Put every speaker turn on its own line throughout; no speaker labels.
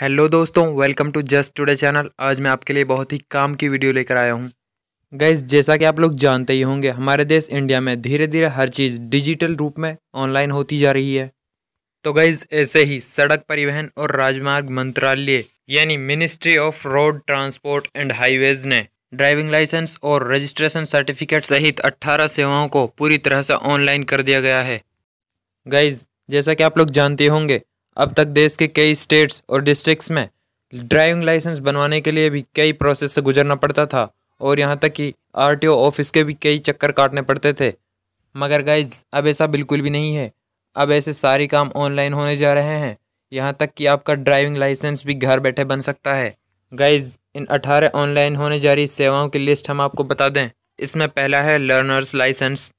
hello दोस्तों welcome to just today channel आज मैं आपके लिए बहुत ही काम की वीडियो लेकर आया हूँ गैस जैसा कि आप लोग जानते ही होंगे हमारे देश इंडिया में धीरे धीरे हर चीज़ डिजिटल रूप में ऑनलाइन होती जा रही है तो गैस ऐसे ही सड़क परिवहन और राजमार्ग मंत्रालय यानी ministry of road transport and highways ने ड्राइविंग लाइसेंस और रजिस्ट्रेशन सर्टिफिकेट सहित 18 सेवाओं को पूरी तरह से ऑनलाइन कर दिया गया है गाइज जैसा कि आप लोग जानते होंगे अब तक देश के कई स्टेट्स और डिस्ट्रिक्ट्स में ड्राइविंग लाइसेंस बनवाने के लिए भी कई प्रोसेस से गुजरना पड़ता था और यहाँ तक कि आर ऑफिस के भी कई चक्कर काटने पड़ते थे मगर गाइज अब ऐसा बिल्कुल भी नहीं है अब ऐसे सारे काम ऑनलाइन होने जा रहे हैं यहाँ तक कि आपका ड्राइविंग लाइसेंस भी घर बैठे बन सकता है गाइज इन अठारह ऑनलाइन होने जा रही सेवाओं की लिस्ट हम आपको बता दें इसमें पहला है लर्नर्स लाइसेंस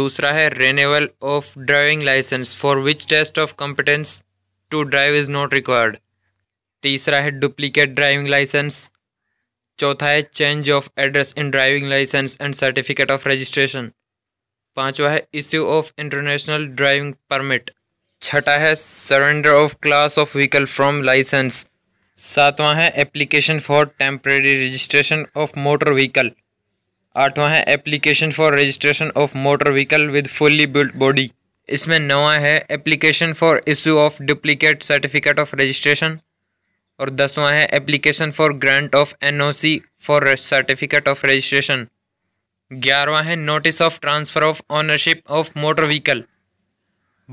दूसरा है renewal of driving licence for which test of competence to drive is not required तीसरा है डुप्लीकेट ड्राइविंग लाइसेंस चौथा है change of address in driving licence and certificate of registration पांचवा है issue of international driving permit छठा है surrender of class of vehicle from licence सातवां है application for temporary registration of motor vehicle आठवां है application for registration of motor vehicle with fully built body इसमें नवा है application for issue of duplicate certificate of registration और दसवां है application for grant of NOC for certificate of registration ग्यारहवा है notice of transfer of ownership of motor vehicle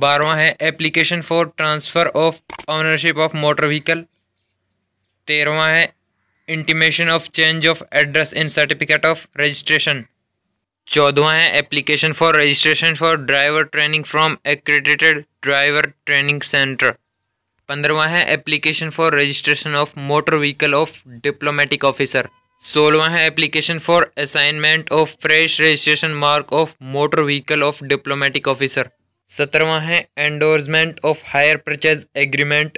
बारहवा है application for transfer of ownership of motor vehicle तेरहवा है intimation of change of address in certificate of registration चौदवा है application for registration for driver training from accredited driver training centre पंद्रवा है application for registration of motor vehicle of diplomatic officer सोलवा है application for assignment of fresh registration mark of motor vehicle of diplomatic officer सत्रहवा है endorsement of hire purchase agreement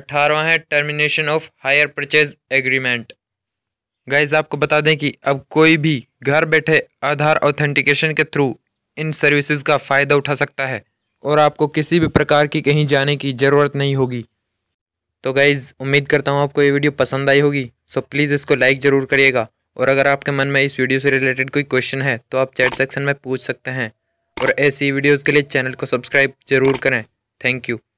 अठारवा है termination of hire purchase agreement guys आपको बता दें कि अब कोई भी घर बैठे आधार ऑथेंटिकेशन के थ्रू इन सर्विसेज का फ़ायदा उठा सकता है और आपको किसी भी प्रकार की कहीं जाने की ज़रूरत नहीं होगी तो गाइज़ उम्मीद करता हूँ आपको ये वीडियो पसंद आई होगी सो प्लीज़ इसको लाइक ज़रूर करिएगा और अगर आपके मन में इस वीडियो से रिलेटेड कोई क्वेश्चन है तो आप चैट सेक्शन में पूछ सकते हैं और ऐसी वीडियोज़ के लिए चैनल को सब्सक्राइब ज़रूर करें थैंक यू